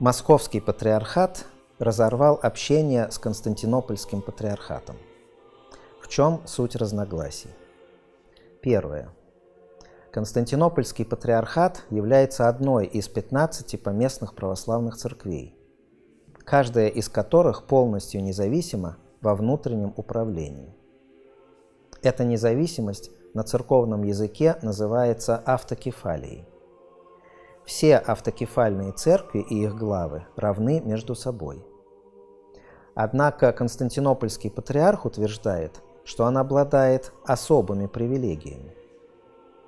Московский патриархат разорвал общение с Константинопольским патриархатом. В чем суть разногласий? Первое. Константинопольский патриархат является одной из 15 поместных православных церквей, каждая из которых полностью независима во внутреннем управлении. Эта независимость на церковном языке называется автокефалией. Все автокефальные церкви и их главы равны между собой. Однако Константинопольский патриарх утверждает, что он обладает особыми привилегиями.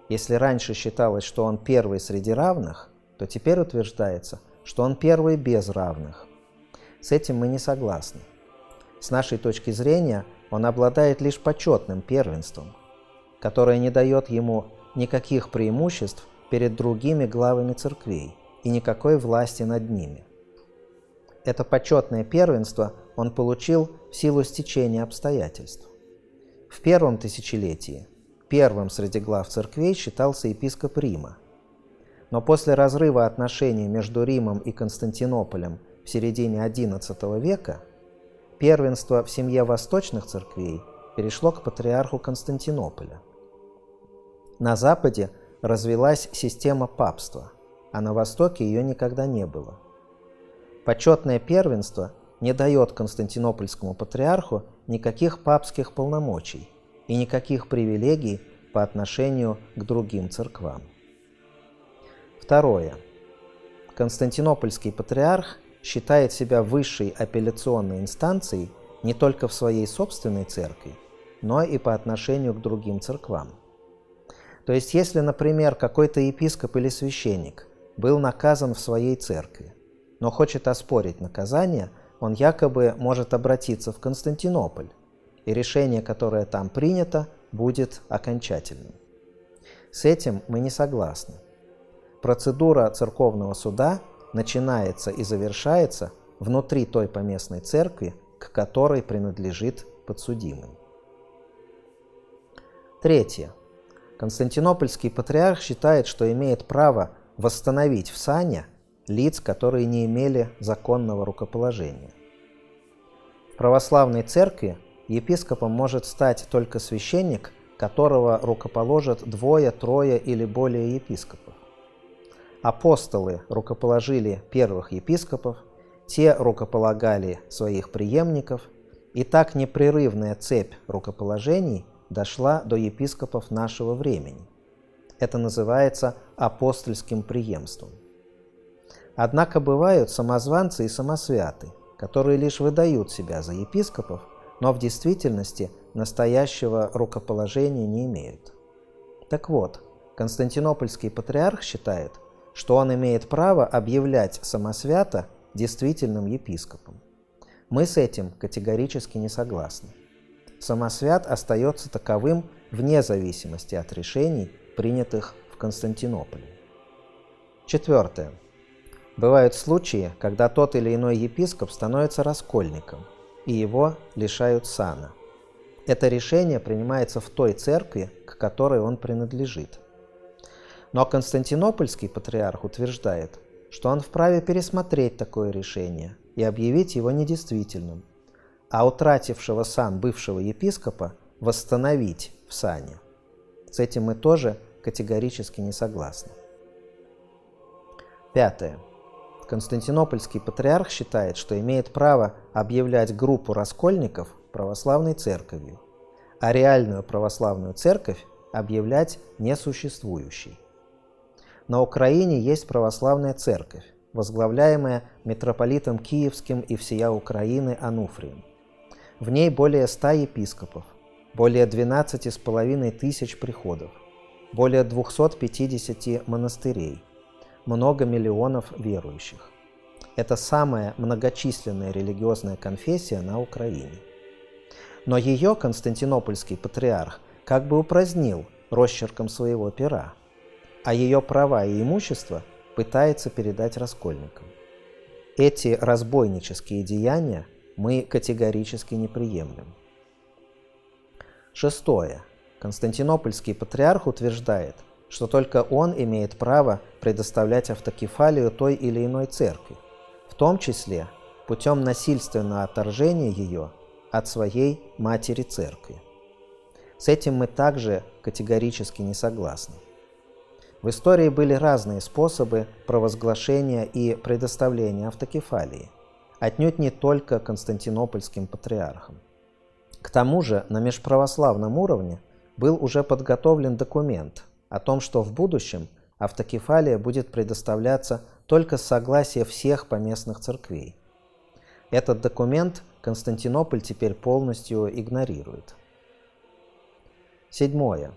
Если раньше считалось, что он первый среди равных, то теперь утверждается, что он первый без равных. С этим мы не согласны. С нашей точки зрения, он обладает лишь почетным первенством, которое не дает ему никаких преимуществ перед другими главами церквей и никакой власти над ними. Это почетное первенство он получил в силу стечения обстоятельств. В первом тысячелетии первым среди глав церквей считался епископ Рима. Но после разрыва отношений между Римом и Константинополем в середине XI века первенство в семье восточных церквей перешло к патриарху Константинополя. На Западе – развелась система папства, а на Востоке ее никогда не было. Почетное первенство не дает константинопольскому патриарху никаких папских полномочий и никаких привилегий по отношению к другим церквам. Второе. Константинопольский патриарх считает себя высшей апелляционной инстанцией не только в своей собственной церкви, но и по отношению к другим церквам – то есть, если, например, какой-то епископ или священник был наказан в своей церкви, но хочет оспорить наказание, он якобы может обратиться в Константинополь, и решение, которое там принято, будет окончательным. С этим мы не согласны. Процедура церковного суда начинается и завершается внутри той поместной церкви, к которой принадлежит подсудимый. Третье. Константинопольский патриарх считает, что имеет право восстановить в сане лиц, которые не имели законного рукоположения. В православной церкви епископом может стать только священник, которого рукоположат двое, трое или более епископов. Апостолы рукоположили первых епископов, те рукополагали своих преемников, и так непрерывная цепь рукоположений – дошла до епископов нашего времени. Это называется апостольским преемством. Однако бывают самозванцы и самосвяты, которые лишь выдают себя за епископов, но в действительности настоящего рукоположения не имеют. Так вот, Константинопольский патриарх считает, что он имеет право объявлять самосвята действительным епископом. Мы с этим категорически не согласны самосвят остается таковым вне зависимости от решений, принятых в Константинополе. Четвертое. Бывают случаи, когда тот или иной епископ становится раскольником, и его лишают сана. Это решение принимается в той церкви, к которой он принадлежит. Но константинопольский патриарх утверждает, что он вправе пересмотреть такое решение и объявить его недействительным, а утратившего сан бывшего епископа восстановить в сане. С этим мы тоже категорически не согласны. Пятое. Константинопольский патриарх считает, что имеет право объявлять группу раскольников православной церковью, а реальную православную церковь объявлять несуществующей. На Украине есть православная церковь, возглавляемая митрополитом Киевским и всея Украины Ануфрием. В ней более ста епископов, более с половиной тысяч приходов, более 250 монастырей, много миллионов верующих. Это самая многочисленная религиозная конфессия на Украине. Но ее константинопольский патриарх как бы упразднил росчерком своего пера, а ее права и имущество пытается передать раскольникам. Эти разбойнические деяния – мы категорически не приемлем. Шестое. Константинопольский патриарх утверждает, что только он имеет право предоставлять автокефалию той или иной церкви, в том числе путем насильственного отторжения ее от своей матери церкви. С этим мы также категорически не согласны. В истории были разные способы провозглашения и предоставления автокефалии – отнюдь не только константинопольским патриархом. К тому же на межправославном уровне был уже подготовлен документ о том, что в будущем автокефалия будет предоставляться только с согласия всех поместных церквей. Этот документ Константинополь теперь полностью игнорирует. Седьмое.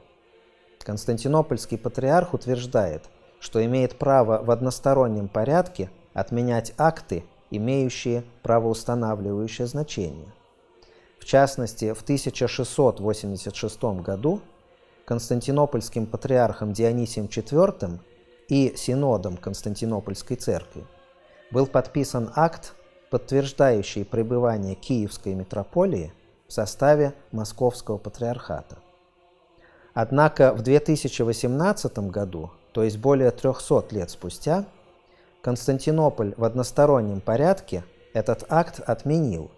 Константинопольский патриарх утверждает, что имеет право в одностороннем порядке отменять акты имеющие правоустанавливающее значение. В частности, в 1686 году константинопольским патриархом Дионисием IV и синодом Константинопольской церкви был подписан акт, подтверждающий пребывание Киевской митрополии в составе Московского патриархата. Однако в 2018 году, то есть более 300 лет спустя, Константинополь в одностороннем порядке этот акт отменил,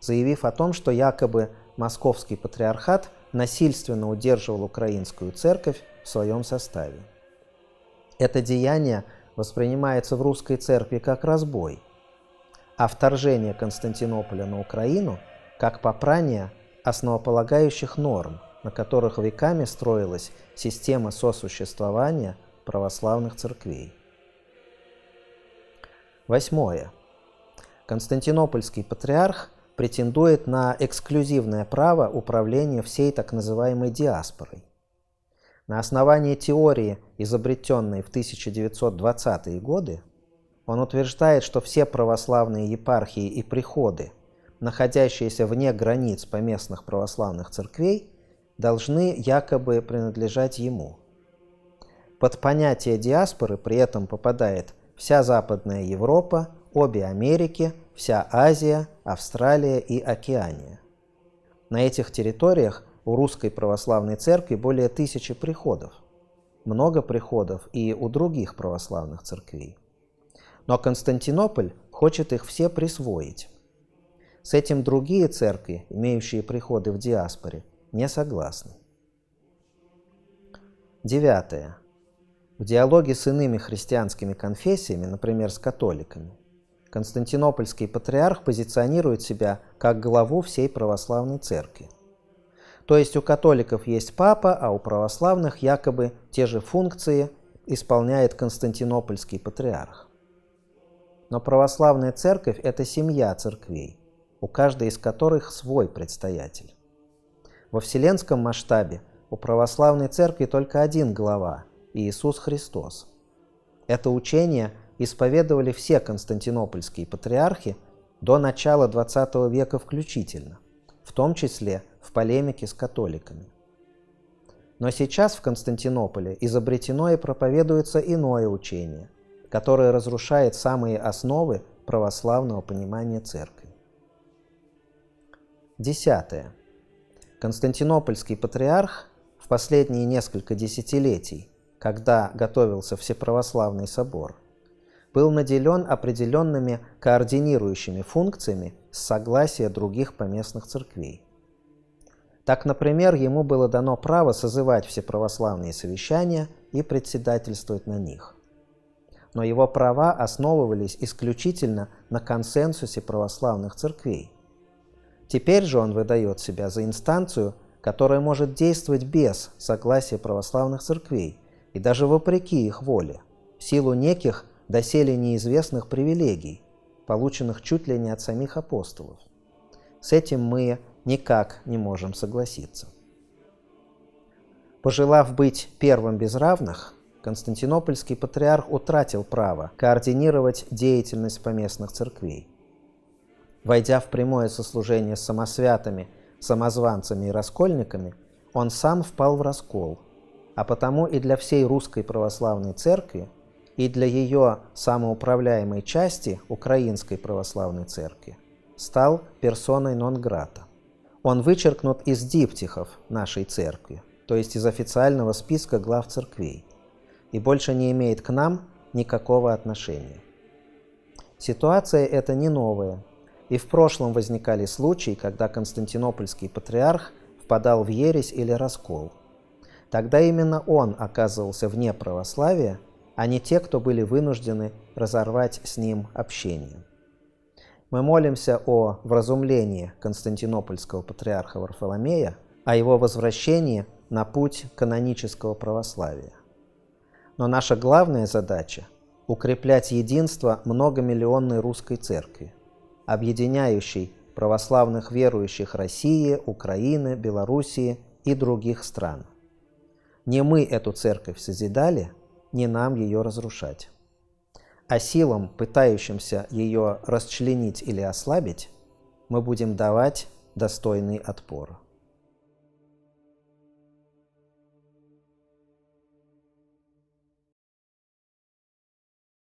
заявив о том, что якобы московский патриархат насильственно удерживал украинскую церковь в своем составе. Это деяние воспринимается в русской церкви как разбой, а вторжение Константинополя на Украину как попрание основополагающих норм, на которых веками строилась система сосуществования православных церквей. Восьмое. Константинопольский патриарх претендует на эксклюзивное право управления всей так называемой диаспорой. На основании теории, изобретенной в 1920-е годы, он утверждает, что все православные епархии и приходы, находящиеся вне границ поместных православных церквей, должны якобы принадлежать ему. Под понятие диаспоры при этом попадает – вся Западная Европа, обе Америки, вся Азия, Австралия и Океания. На этих территориях у Русской Православной Церкви более тысячи приходов. Много приходов и у других православных церквей. Но Константинополь хочет их все присвоить. С этим другие церкви, имеющие приходы в диаспоре, не согласны. Девятое. В диалоге с иными христианскими конфессиями, например, с католиками, Константинопольский патриарх позиционирует себя как главу всей православной церкви. То есть у католиков есть папа, а у православных якобы те же функции исполняет Константинопольский патриарх. Но православная церковь – это семья церквей, у каждой из которых свой предстоятель. Во вселенском масштабе у православной церкви только один глава Иисус Христос. Это учение исповедовали все константинопольские патриархи до начала XX века включительно, в том числе в полемике с католиками. Но сейчас в Константинополе изобретено и проповедуется иное учение, которое разрушает самые основы православного понимания церкви. Десятое. Константинопольский патриарх в последние несколько десятилетий когда готовился Всеправославный собор, был наделен определенными координирующими функциями с согласия других поместных церквей. Так, например, ему было дано право созывать все православные совещания и председательствовать на них. Но его права основывались исключительно на консенсусе православных церквей. Теперь же он выдает себя за инстанцию, которая может действовать без согласия православных церквей – и даже вопреки их воле, в силу неких доселе неизвестных привилегий, полученных чуть ли не от самих апостолов. С этим мы никак не можем согласиться. Пожелав быть первым без равных, Константинопольский патриарх утратил право координировать деятельность поместных церквей. Войдя в прямое сослужение с самосвятыми, самозванцами и раскольниками, он сам впал в раскол – а потому и для всей русской православной церкви, и для ее самоуправляемой части Украинской православной церкви стал персоной нон-грата. Он вычеркнут из диптихов нашей церкви, то есть из официального списка глав церквей, и больше не имеет к нам никакого отношения. Ситуация эта не новая, и в прошлом возникали случаи, когда константинопольский патриарх впадал в ересь или раскол – Тогда именно он оказывался вне православия, а не те, кто были вынуждены разорвать с ним общение. Мы молимся о вразумлении константинопольского патриарха Варфоломея, о его возвращении на путь канонического православия. Но наша главная задача – укреплять единство многомиллионной русской церкви, объединяющей православных верующих России, Украины, Белоруссии и других стран – не мы эту церковь созидали, не нам ее разрушать. А силам, пытающимся ее расчленить или ослабить, мы будем давать достойный отпор.